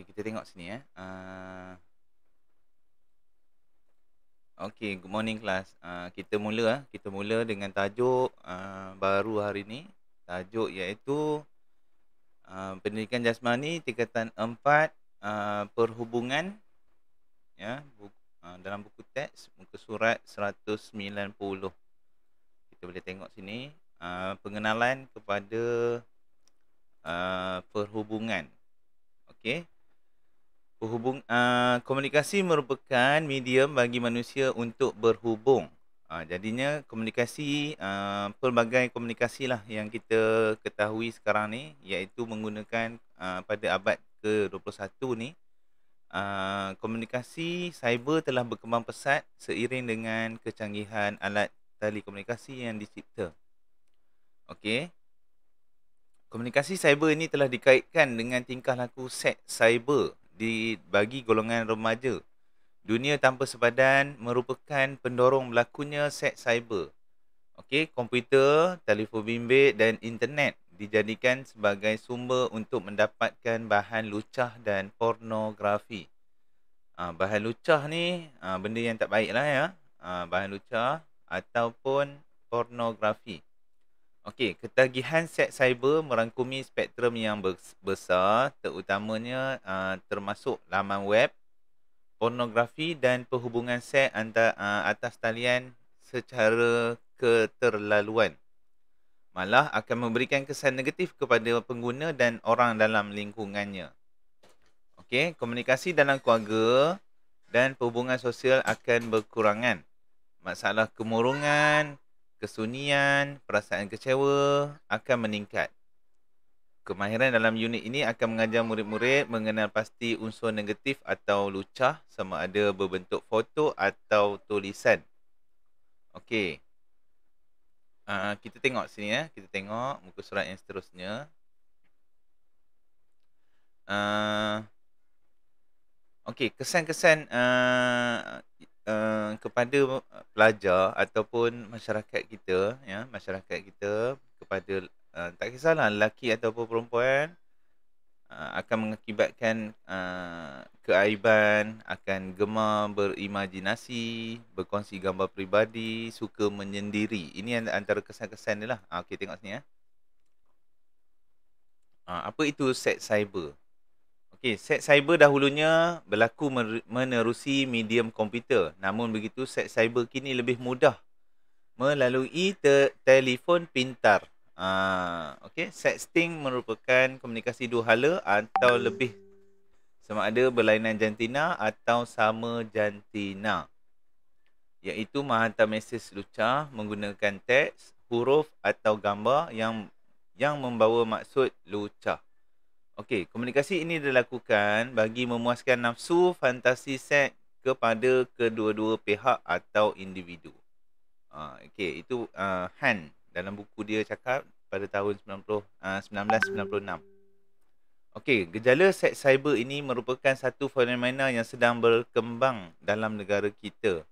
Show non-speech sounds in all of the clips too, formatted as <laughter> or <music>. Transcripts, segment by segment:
Okay, kita tengok sini eh. Uh, ah. okay, good morning class. Uh, ah, kita mula eh. Kita mula dengan tajuk uh, baru hari ni. Tajuk iaitu uh, Pendidikan Jasmani Tingkatan 4 uh, Perhubungan ya buku, uh, dalam buku teks muka surat 190. Kita boleh tengok sini uh, pengenalan kepada uh, perhubungan. Okey. Berhubung uh, komunikasi merupakan medium bagi manusia untuk berhubung. Uh, jadinya komunikasi uh, pelbagai komunikasi lah yang kita ketahui sekarang ni iaitu menggunakan uh, pada abad ke-21 ni uh, komunikasi cyber telah berkembang pesat seiring dengan kecanggihan alat komunikasi yang dicipta. Okey. Komunikasi cyber ini telah dikaitkan dengan tingkah laku set cyber di bagi golongan remaja. Dunia tanpa sepadan merupakan pendorong berlakunya set cyber. Okey, komputer, telefon bimbit dan internet dijadikan sebagai sumber untuk mendapatkan bahan lucah dan pornografi. Ha, bahan lucah ni ha, benda yang tak baik lah ya. Ha, bahan lucah ataupun pornografi. Okey, ketagihan set cyber merangkumi spektrum yang besar terutamanya uh, termasuk laman web, pornografi dan perhubungan set antara, uh, atas talian secara keterlaluan. Malah akan memberikan kesan negatif kepada pengguna dan orang dalam lingkungannya. Okey, komunikasi dalam keluarga dan perhubungan sosial akan berkurangan. Masalah kemurungan, kesunyian, perasaan kecewa akan meningkat. Kemahiran dalam unit ini akan mengajar murid-murid mengenal pasti unsur negatif atau lucah sama ada berbentuk foto atau tulisan. Okey. Uh, ah, ah, kita tengok sini ya. Eh. Kita tengok muka surat yang seterusnya. Uh, ah, Okey, kesan-kesan uh, Eh, kepada pelajar ataupun masyarakat kita ya masyarakat kita kepada uh, tak kisahlah lelaki ataupun perempuan eh, akan mengakibatkan uh, keaiban akan gemar berimajinasi berkongsi gambar peribadi suka menyendiri ini antara kesan-kesan dia lah uh, okey tengok sini ya uh. apa itu set cyber Okey, set cyber dahulunya berlaku menerusi medium komputer. Namun begitu, set cyber kini lebih mudah melalui te- telefon pintar. Ah, okey, sting merupakan komunikasi dua hala atau lebih sama ada berlainan jantina atau sama jantina. Iaitu menghantar mesej lucah menggunakan teks, huruf atau gambar yang yang membawa maksud lucah. Okey, komunikasi ini dilakukan bagi memuaskan nafsu fantasi seks kepada kedua-dua pihak atau individu. Uh, Okey, itu uh, Han dalam buku dia cakap pada tahun 90, uh, 1996. Okey, gejala seks cyber ini merupakan satu fenomena yang sedang berkembang dalam negara kita.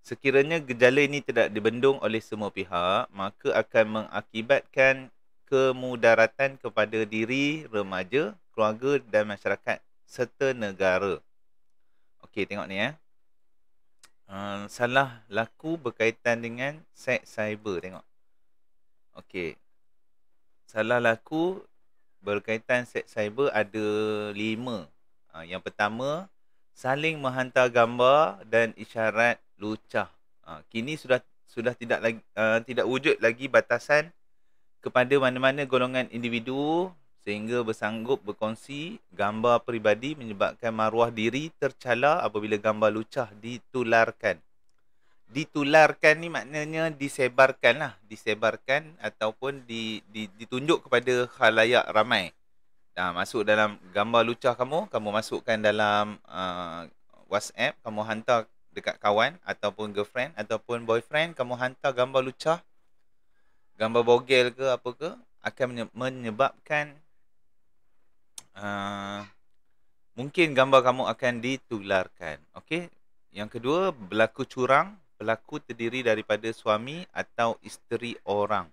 Sekiranya gejala ini tidak dibendung oleh semua pihak, maka akan mengakibatkan kemudaratan kepada diri remaja, keluarga dan masyarakat serta negara. Okey, tengok ni ya. Eh. Uh, salah laku berkaitan dengan seks cyber tengok. Okey. Salah laku berkaitan seks cyber ada lima. Uh, yang pertama, saling menghantar gambar dan isyarat lucah. Uh, kini sudah sudah tidak lagi uh, tidak wujud lagi batasan kepada mana-mana golongan individu sehingga bersanggup berkongsi gambar peribadi menyebabkan maruah diri tercala apabila gambar lucah ditularkan. Ditularkan ni maknanya disebarkan lah. Disebarkan ataupun di, di, ditunjuk kepada halayak ramai. Ha, masuk dalam gambar lucah kamu, kamu masukkan dalam uh, WhatsApp, kamu hantar dekat kawan ataupun girlfriend ataupun boyfriend, kamu hantar gambar lucah gambar bogel ke apa ke akan menyebabkan uh, mungkin gambar kamu akan ditularkan. Okey. Yang kedua, berlaku curang, berlaku terdiri daripada suami atau isteri orang.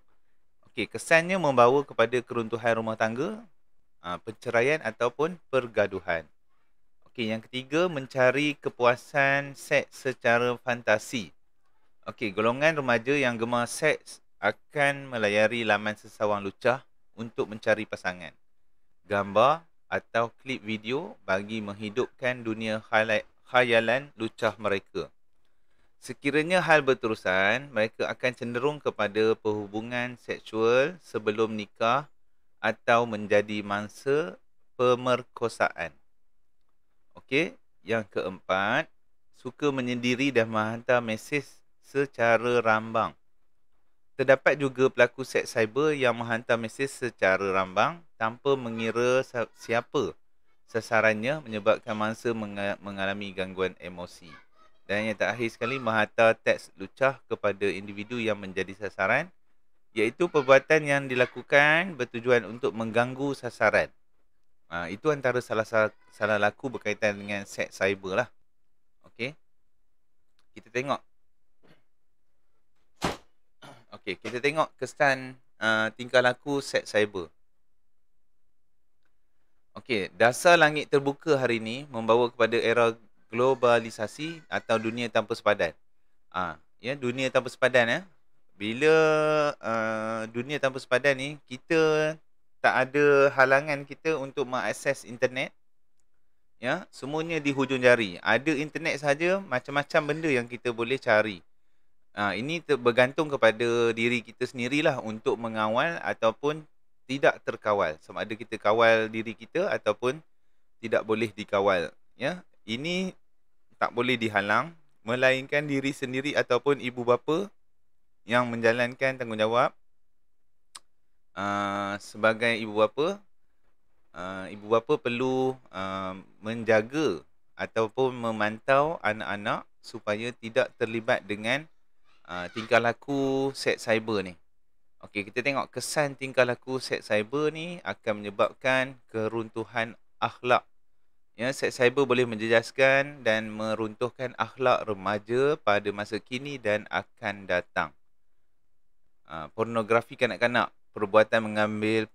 Okey, kesannya membawa kepada keruntuhan rumah tangga, uh, perceraian ataupun pergaduhan. Okey, yang ketiga, mencari kepuasan seks secara fantasi. Okey, golongan remaja yang gemar seks akan melayari laman sesawang lucah untuk mencari pasangan. Gambar atau klip video bagi menghidupkan dunia khayalan lucah mereka. Sekiranya hal berterusan, mereka akan cenderung kepada perhubungan seksual sebelum nikah atau menjadi mangsa pemerkosaan. Okey, yang keempat, suka menyendiri dan menghantar mesej secara rambang. Terdapat juga pelaku seks cyber yang menghantar mesej secara rambang tanpa mengira siapa sasarannya menyebabkan mangsa mengalami gangguan emosi. Dan yang terakhir sekali menghantar teks lucah kepada individu yang menjadi sasaran iaitu perbuatan yang dilakukan bertujuan untuk mengganggu sasaran. Ha, itu antara salah salah laku berkaitan dengan seks cyber lah. okay Kita tengok Okay, kita tengok kesan uh, tingkah laku set cyber. Okay, dasar langit terbuka hari ini membawa kepada era globalisasi atau dunia tanpa sepadan. Ah, uh, ya dunia tanpa sepadan ya. Bila uh, dunia tanpa sepadan ni kita tak ada halangan kita untuk mengakses internet. Ya, semuanya di hujung jari. Ada internet saja macam-macam benda yang kita boleh cari. Ha, ini bergantung kepada diri kita sendirilah untuk mengawal ataupun tidak terkawal. Sama ada kita kawal diri kita ataupun tidak boleh dikawal. Ya, Ini tak boleh dihalang. Melainkan diri sendiri ataupun ibu bapa yang menjalankan tanggungjawab uh, sebagai ibu bapa. Uh, ibu bapa perlu uh, menjaga ataupun memantau anak-anak supaya tidak terlibat dengan Ah, tingkah laku set cyber ni. Okey, kita tengok kesan tingkah laku set cyber ni akan menyebabkan keruntuhan akhlak. Ya, set cyber boleh menjejaskan dan meruntuhkan akhlak remaja pada masa kini dan akan datang. Uh, pornografi kanak-kanak, perbuatan mengambil,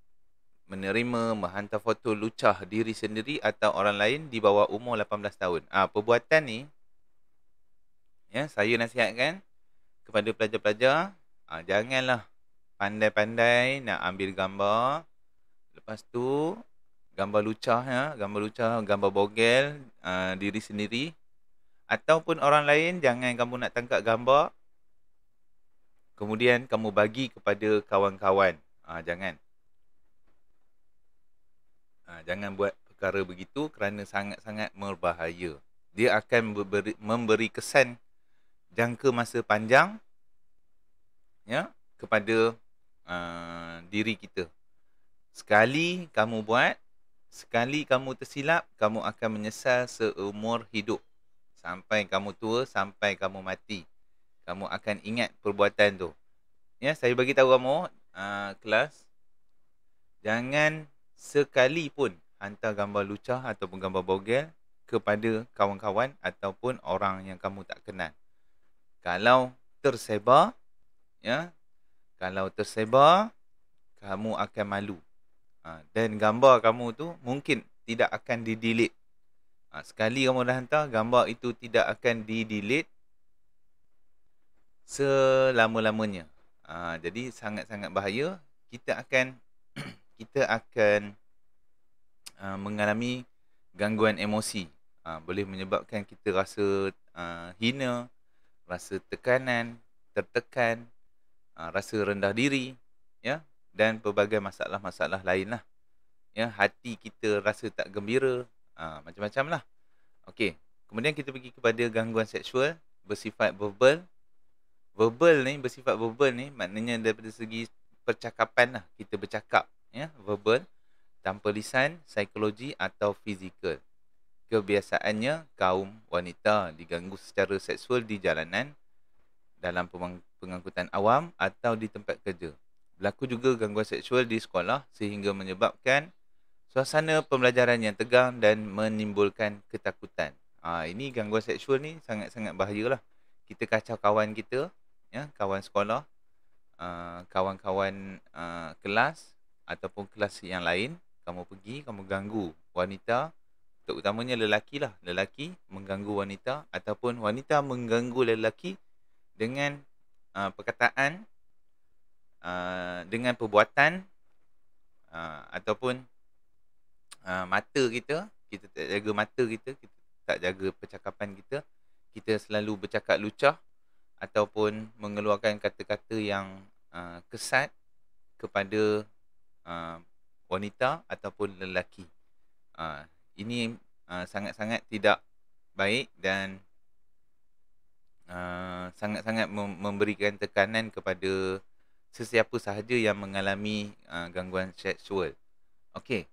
menerima, menghantar foto lucah diri sendiri atau orang lain di bawah umur 18 tahun. Ah, uh, perbuatan ni ya, saya nasihatkan kepada pelajar-pelajar ha, janganlah pandai-pandai nak ambil gambar lepas tu gambar lucah ya gambar lucah gambar bogel ha, diri sendiri ataupun orang lain jangan kamu nak tangkap gambar kemudian kamu bagi kepada kawan-kawan ha, jangan ha, jangan buat perkara begitu kerana sangat-sangat berbahaya dia akan memberi kesan jangka masa panjang ya kepada uh, diri kita sekali kamu buat sekali kamu tersilap kamu akan menyesal seumur hidup sampai kamu tua sampai kamu mati kamu akan ingat perbuatan tu ya saya bagi tahu kamu uh, kelas jangan sekali pun hantar gambar lucah ataupun gambar bogel kepada kawan-kawan ataupun orang yang kamu tak kenal kalau tersebar ya kalau tersebar kamu akan malu ha, dan gambar kamu tu mungkin tidak akan di delete ha, sekali kamu dah hantar gambar itu tidak akan di delete selama-lamanya ha, jadi sangat-sangat bahaya kita akan <clears throat> kita akan uh, mengalami gangguan emosi uh, boleh menyebabkan kita rasa uh, hina rasa tekanan, tertekan, ah, rasa rendah diri, ya dan pelbagai masalah-masalah lain lah. Ya, hati kita rasa tak gembira, ah, macam-macam lah. Okey, kemudian kita pergi kepada gangguan seksual bersifat verbal. Verbal ni bersifat verbal ni maknanya daripada segi percakapan lah kita bercakap, ya verbal tanpa lisan, psikologi atau fizikal kebiasaannya kaum wanita diganggu secara seksual di jalanan dalam pengangkutan awam atau di tempat kerja. Berlaku juga gangguan seksual di sekolah sehingga menyebabkan suasana pembelajaran yang tegang dan menimbulkan ketakutan. Ha, ini gangguan seksual ni sangat-sangat bahayalah. Kita kacau kawan kita, ya, kawan sekolah, uh, kawan-kawan uh, kelas ataupun kelas yang lain. Kamu pergi, kamu ganggu wanita, terutamanya lelaki lah. Lelaki mengganggu wanita ataupun wanita mengganggu lelaki dengan uh, perkataan, uh, dengan perbuatan uh, ataupun uh, mata kita. Kita tak jaga mata kita, kita tak jaga percakapan kita. Kita selalu bercakap lucah ataupun mengeluarkan kata-kata yang uh, kesat kepada uh, wanita ataupun lelaki. Uh, ini ah, sangat-sangat uh, tidak baik dan ah, sangat-sangat uh, memberikan tekanan kepada sesiapa sahaja yang mengalami uh, gangguan seksual. Okey.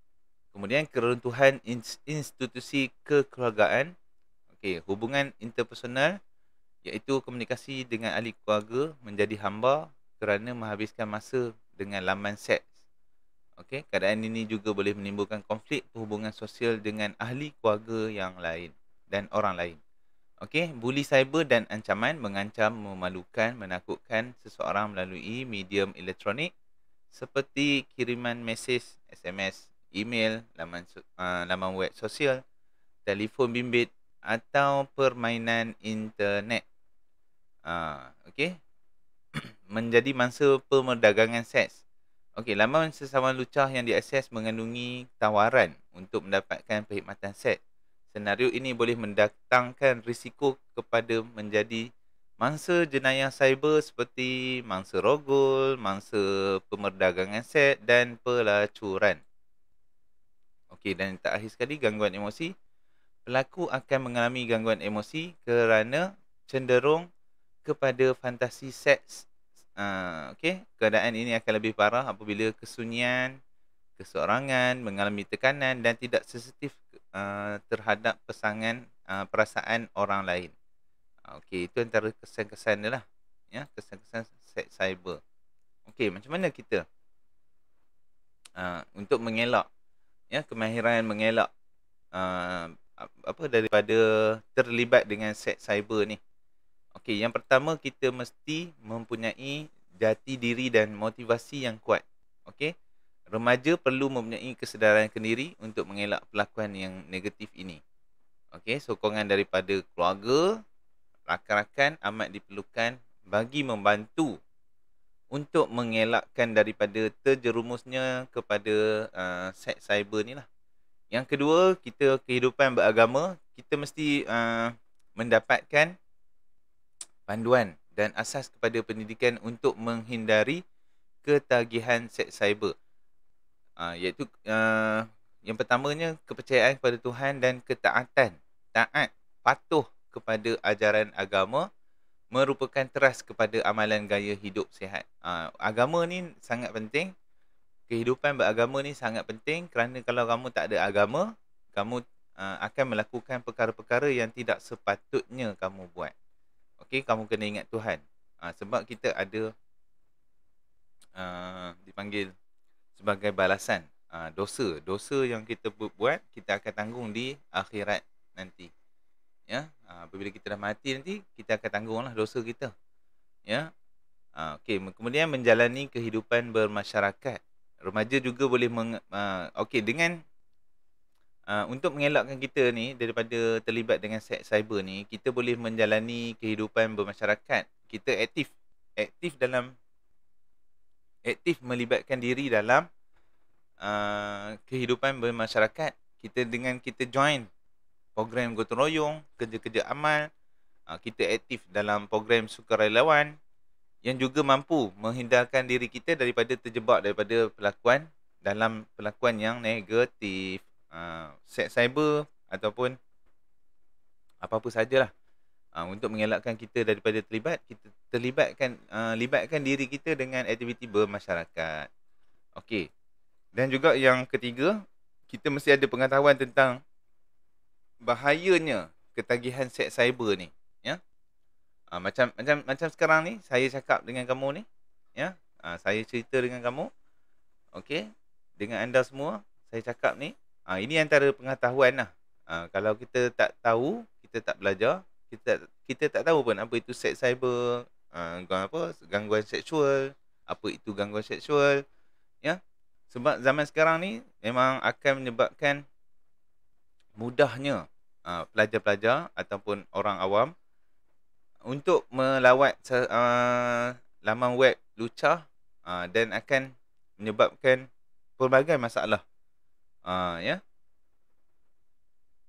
Kemudian keruntuhan institusi kekeluargaan. Okey, hubungan interpersonal iaitu komunikasi dengan ahli keluarga menjadi hamba kerana menghabiskan masa dengan laman seks Okey, keadaan ini juga boleh menimbulkan konflik hubungan sosial dengan ahli keluarga yang lain dan orang lain. Okey, buli cyber dan ancaman mengancam, memalukan, menakutkan seseorang melalui medium elektronik seperti kiriman mesej, SMS, email, laman uh, laman web sosial, telefon bimbit atau permainan internet. Uh, okey. <clears throat> Menjadi mangsa pemerdagangan seks Okey, laman sesama lucah yang diakses mengandungi tawaran untuk mendapatkan perkhidmatan set. Senario ini boleh mendatangkan risiko kepada menjadi mangsa jenayah cyber seperti mangsa rogol, mangsa pemerdagangan set dan pelacuran. Okey, dan tak terakhir sekali, gangguan emosi. Pelaku akan mengalami gangguan emosi kerana cenderung kepada fantasi seks Uh, ah, okay. Keadaan ini akan lebih parah apabila kesunyian, keseorangan, mengalami tekanan dan tidak sensitif uh, terhadap pesangan uh, ah, perasaan orang lain. Okay, itu antara kesan-kesan dia lah. Ya, kesan-kesan set cyber. Okay, macam mana kita uh, untuk mengelak ya, kemahiran mengelak uh, apa daripada terlibat dengan set cyber ni. Uh, Okey, yang pertama kita mesti mempunyai jati diri dan motivasi yang kuat. Okey. Remaja perlu mempunyai kesedaran kendiri untuk mengelak pelakuan yang negatif ini. Okey, sokongan daripada keluarga, rakan-rakan amat diperlukan bagi membantu untuk mengelakkan daripada terjerumusnya kepada uh, set cyber ni lah. Yang kedua, kita kehidupan beragama, kita mesti uh, mendapatkan panduan dan asas kepada pendidikan untuk menghindari ketagihan seks cyber. Uh, iaitu uh, yang pertamanya kepercayaan kepada Tuhan dan ketaatan. Taat, patuh kepada ajaran agama merupakan teras kepada amalan gaya hidup sehat. Uh, ah, agama ni sangat penting. Kehidupan beragama ni sangat penting kerana kalau kamu tak ada agama, kamu uh, akan melakukan perkara-perkara yang tidak sepatutnya kamu buat. Okey, kamu kena ingat Tuhan. Ha, sebab kita ada uh, dipanggil sebagai balasan uh, dosa. Dosa yang kita buat, kita akan tanggung di akhirat nanti. Ya, apabila kita dah mati nanti, kita akan tanggunglah dosa kita. Ya. Uh, Okey, kemudian menjalani kehidupan bermasyarakat. Remaja juga boleh meng, uh, Okey, dengan Ha, untuk mengelakkan kita ni daripada terlibat dengan set cyber ni, kita boleh menjalani kehidupan bermasyarakat. Kita aktif. Aktif dalam aktif melibatkan diri dalam uh, kehidupan bermasyarakat. Kita dengan kita join program gotong royong, kerja-kerja amal, uh, kita aktif dalam program sukarelawan yang juga mampu menghindarkan diri kita daripada terjebak daripada pelakuan dalam pelakuan yang negatif uh, set cyber ataupun apa-apa sajalah uh, untuk mengelakkan kita daripada terlibat kita terlibatkan uh, libatkan diri kita dengan aktiviti bermasyarakat okey dan juga yang ketiga kita mesti ada pengetahuan tentang bahayanya ketagihan set cyber ni ya uh, macam macam macam sekarang ni saya cakap dengan kamu ni ya uh, saya cerita dengan kamu okey dengan anda semua saya cakap ni Ha, ini antara pengetahuan lah. Ha, kalau kita tak tahu, kita tak belajar, kita kita tak tahu pun apa itu seks cyber, ha, apa gangguan seksual, apa itu gangguan seksual. Ya, sebab zaman sekarang ni memang akan menyebabkan mudahnya ha, pelajar-pelajar ataupun orang awam untuk melawat uh, laman web lucah uh, dan akan menyebabkan pelbagai masalah Ah, ya. Yeah?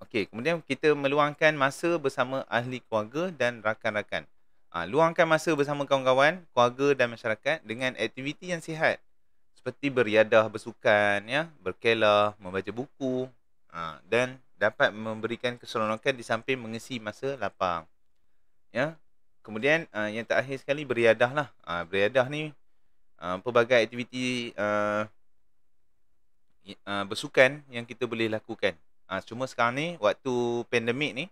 Okey, kemudian kita meluangkan masa bersama ahli keluarga dan rakan-rakan. Ha, luangkan masa bersama kawan-kawan, keluarga dan masyarakat dengan aktiviti yang sihat. Seperti beriadah, bersukan, ya, berkelah, membaca buku ha, dan dapat memberikan keseronokan di samping mengisi masa lapang. Ya. Kemudian uh, yang terakhir sekali beriadahlah. lah. uh, beriadah ni uh, pelbagai aktiviti uh, uh, bersukan yang kita boleh lakukan. Uh, cuma sekarang ni waktu pandemik ni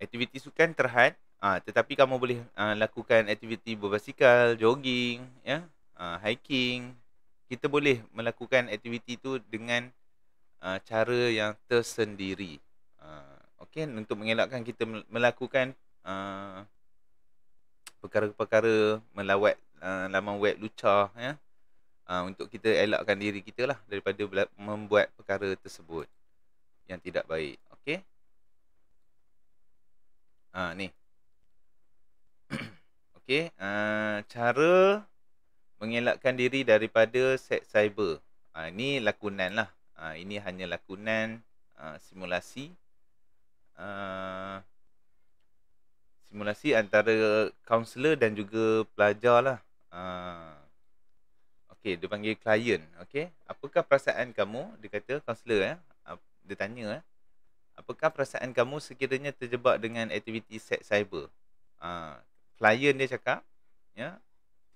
aktiviti sukan terhad uh, tetapi kamu boleh uh, lakukan aktiviti berbasikal, jogging, ya, uh, hiking. Kita boleh melakukan aktiviti tu dengan uh, cara yang tersendiri. Uh, okay, untuk mengelakkan kita melakukan uh, perkara-perkara melawat uh, laman web lucah ya uh, untuk kita elakkan diri kita lah daripada membuat perkara tersebut yang tidak baik. Okey. Ha ni. <clears throat> Okey, uh, cara mengelakkan diri daripada set cyber. Ha, ini lakunan lah. Ha, ini hanya lakunan ha, simulasi. Ha, simulasi antara kaunselor dan juga pelajar lah. Ha, Okey, dia panggil client. Okey. Apakah perasaan kamu? Dia kata counselor eh. Dia tanya eh. Apakah perasaan kamu sekiranya terjebak dengan aktiviti seks cyber? uh, client dia cakap, ya.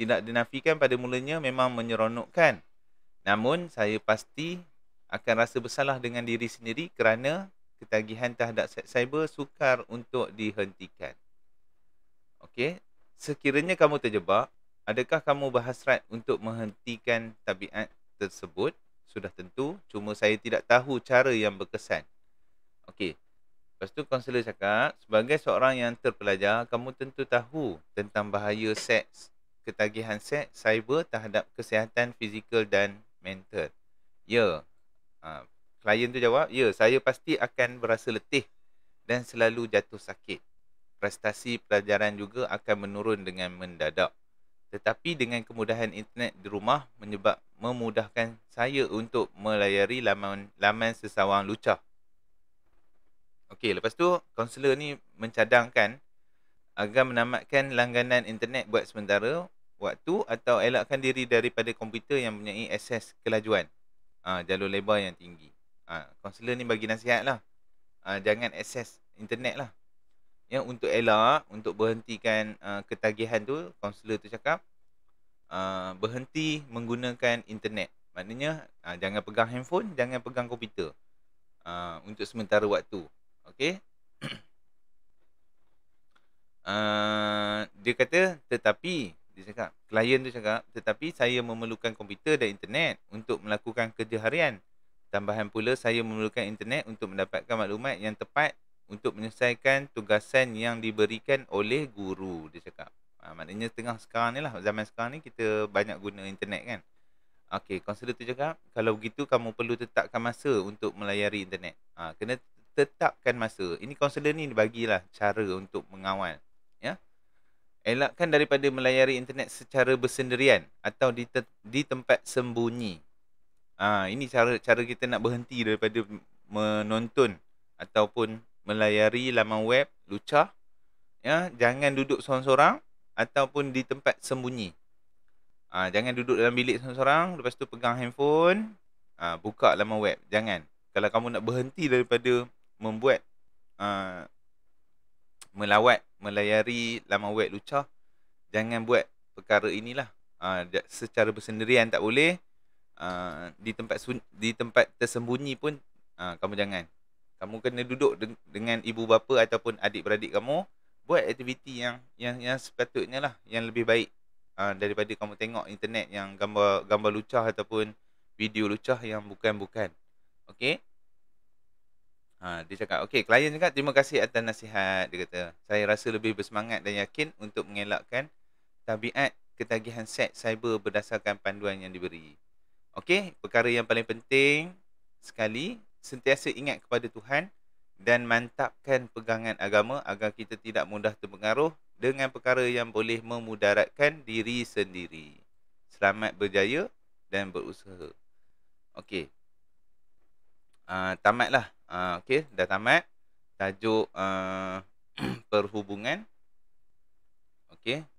Tidak dinafikan pada mulanya memang menyeronokkan. Namun saya pasti akan rasa bersalah dengan diri sendiri kerana ketagihan terhadap seks cyber sukar untuk dihentikan. Okey, sekiranya kamu terjebak, Adakah kamu berhasrat untuk menghentikan tabiat tersebut? Sudah tentu, cuma saya tidak tahu cara yang berkesan. Okey. Lepas tu konselor cakap, sebagai seorang yang terpelajar, kamu tentu tahu tentang bahaya seks, ketagihan seks, cyber terhadap kesihatan fizikal dan mental. Ya. Ha, klien tu jawab, ya, saya pasti akan berasa letih dan selalu jatuh sakit. Prestasi pelajaran juga akan menurun dengan mendadak. Tetapi dengan kemudahan internet di rumah menyebab memudahkan saya untuk melayari laman laman sesawang lucah. Okey, lepas tu kaunselor ni mencadangkan agar menamatkan langganan internet buat sementara waktu atau elakkan diri daripada komputer yang mempunyai akses kelajuan ha, jalur lebar yang tinggi. Ha, kaunselor ni bagi nasihat lah. Ha, jangan akses internet lah ya untuk elak untuk berhentikan uh, ketagihan tu kaunselor tu cakap uh, berhenti menggunakan internet maknanya uh, jangan pegang handphone jangan pegang komputer uh, untuk sementara waktu okay? <clears throat> uh, dia kata tetapi dia cakap klien tu cakap tetapi saya memerlukan komputer dan internet untuk melakukan kerja harian tambahan pula saya memerlukan internet untuk mendapatkan maklumat yang tepat untuk menyelesaikan tugasan yang diberikan oleh guru dia cakap ha, maknanya tengah sekarang ni lah zaman sekarang ni kita banyak guna internet kan Okey, konselor tu cakap, kalau begitu kamu perlu tetapkan masa untuk melayari internet. Ha, kena tetapkan masa. Ini konselor ni bagilah cara untuk mengawal. Ya? Elakkan daripada melayari internet secara bersendirian atau di, te- di tempat sembunyi. Ha, ini cara cara kita nak berhenti daripada menonton ataupun melayari laman web luca ya jangan duduk seorang-seorang ataupun di tempat sembunyi ha, jangan duduk dalam bilik seorang-seorang lepas tu pegang handphone ha, buka laman web jangan kalau kamu nak berhenti daripada membuat ha, melawat melayari laman web luca jangan buat perkara inilah ha, secara bersendirian tak boleh ha, di tempat di tempat tersembunyi pun ha, kamu jangan kamu kena duduk de- dengan ibu bapa ataupun adik-beradik kamu buat aktiviti yang yang yang sepatutnya lah yang lebih baik uh, daripada kamu tengok internet yang gambar gambar lucah ataupun video lucah yang bukan-bukan. Okey. Ha, dia cakap, okey, klien cakap, terima kasih atas nasihat. Dia kata, saya rasa lebih bersemangat dan yakin untuk mengelakkan tabiat ketagihan set cyber berdasarkan panduan yang diberi. Okey, perkara yang paling penting sekali sentiasa ingat kepada Tuhan dan mantapkan pegangan agama agar kita tidak mudah terpengaruh dengan perkara yang boleh memudaratkan diri sendiri. Selamat berjaya dan berusaha. Okey. Uh, tamatlah. Uh, Okey, dah tamat. Tajuk uh, <clears throat> perhubungan. Okey.